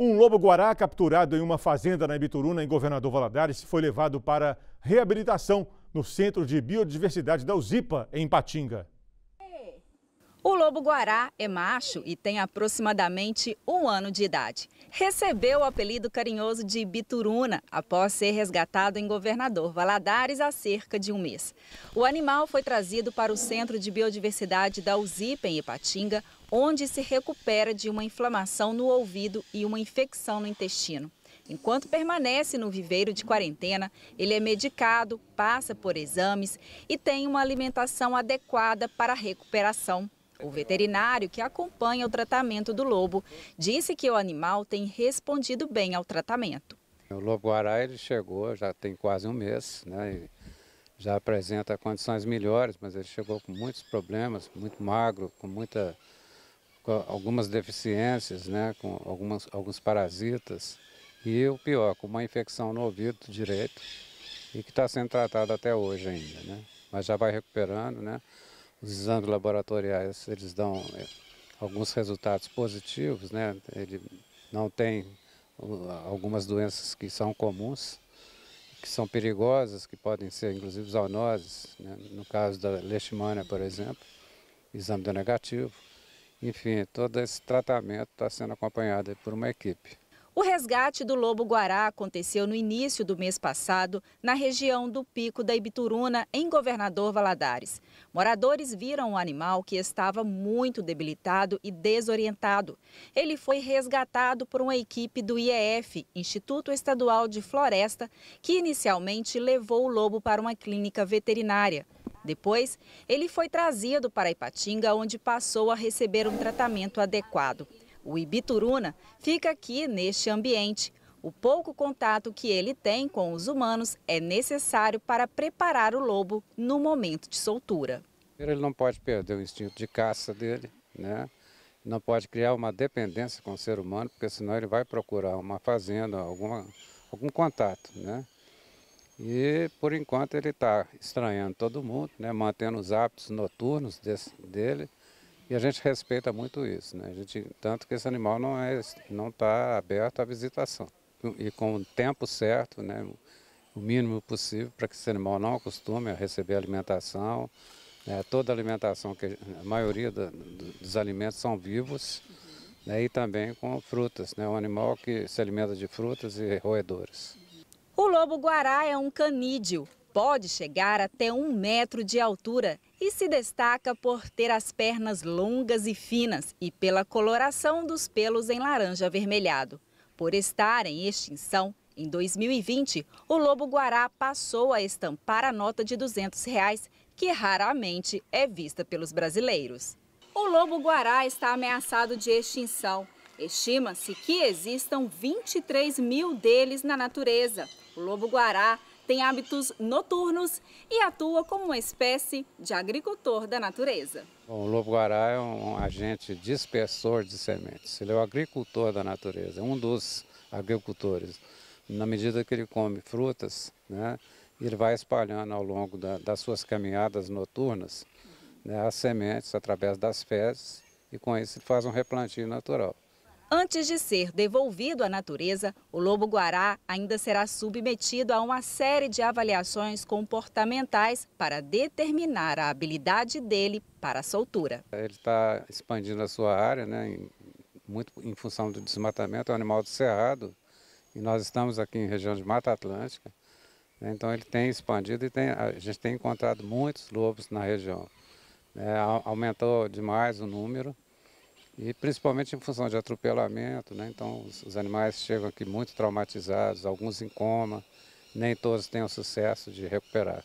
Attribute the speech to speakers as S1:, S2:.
S1: Um lobo-guará capturado em uma fazenda na Ibituruna, em Governador Valadares, foi levado para reabilitação no Centro de Biodiversidade da UZIPA, em Patinga. O lobo-guará é macho e tem aproximadamente um ano de idade. Recebeu o apelido carinhoso de Bituruna após ser resgatado em Governador Valadares há cerca de um mês. O animal foi trazido para o Centro de Biodiversidade da USIP, em Ipatinga, onde se recupera de uma inflamação no ouvido e uma infecção no intestino. Enquanto permanece no viveiro de quarentena, ele é medicado, passa por exames e tem uma alimentação adequada para a recuperação. O veterinário que acompanha o tratamento do lobo disse que o animal tem respondido bem ao tratamento.
S2: O lobo-guará ele chegou já tem quase um mês, né? já apresenta condições melhores, mas ele chegou com muitos problemas, muito magro, com muita com algumas deficiências, né? com algumas, alguns parasitas e o pior, com uma infecção no ouvido direito e que está sendo tratado até hoje ainda, né? mas já vai recuperando, né? os exames laboratoriais eles dão é, alguns resultados positivos, né? Ele não tem algumas doenças que são comuns, que são perigosas, que podem ser inclusive zoonoses, né? no caso da leishmania, por exemplo, exame deu negativo. Enfim, todo esse tratamento está sendo acompanhado por uma equipe.
S1: O resgate do lobo-guará aconteceu no início do mês passado, na região do Pico da Ibituruna, em Governador Valadares. Moradores viram o um animal que estava muito debilitado e desorientado. Ele foi resgatado por uma equipe do IEF, Instituto Estadual de Floresta, que inicialmente levou o lobo para uma clínica veterinária. Depois, ele foi trazido para Ipatinga, onde passou a receber um tratamento adequado. O ibituruna fica aqui neste ambiente. O pouco contato que ele tem com os humanos é necessário para preparar o lobo no momento de soltura.
S2: Ele não pode perder o instinto de caça dele, né? não pode criar uma dependência com o ser humano, porque senão ele vai procurar uma fazenda, alguma, algum contato. Né? E por enquanto ele está estranhando todo mundo, né? mantendo os hábitos noturnos desse, dele e a gente respeita muito isso, né? A gente, tanto que esse animal não é, não está aberto à visitação. E com o tempo certo, né? O mínimo possível para que esse animal não acostume a receber alimentação. Né? Toda a alimentação, que a maioria do, do, dos alimentos são vivos, né? E também com frutas, né? Um animal que se alimenta de frutas e roedores.
S1: O lobo-guará é um canídeo, pode chegar até um metro de altura e se destaca por ter as pernas longas e finas e pela coloração dos pelos em laranja avermelhado. Por estar em extinção, em 2020, o lobo-guará passou a estampar a nota de 200, reais, que raramente é vista pelos brasileiros. O lobo-guará está ameaçado de extinção. Estima-se que existam 23 mil deles na natureza. O lobo-guará tem hábitos noturnos e atua como uma espécie de agricultor da natureza.
S2: Bom, o lobo-guará é um agente dispersor de sementes. Ele é o agricultor da natureza, é um dos agricultores. Na medida que ele come frutas, né, ele vai espalhando ao longo da, das suas caminhadas noturnas né, as sementes através das fezes e com isso ele faz um replantio natural.
S1: Antes de ser devolvido à natureza, o lobo-guará ainda será submetido a uma série de avaliações comportamentais para determinar a habilidade dele para a soltura.
S2: Ele está expandindo a sua área, né, muito em função do desmatamento, é um animal do cerrado, e nós estamos aqui em região de Mata Atlântica, né, então ele tem expandido e tem, a gente tem encontrado muitos lobos na região. Né, aumentou demais o número. E principalmente em função de atropelamento, né? Então os, os animais chegam aqui muito traumatizados, alguns em coma, nem todos têm o sucesso de recuperar.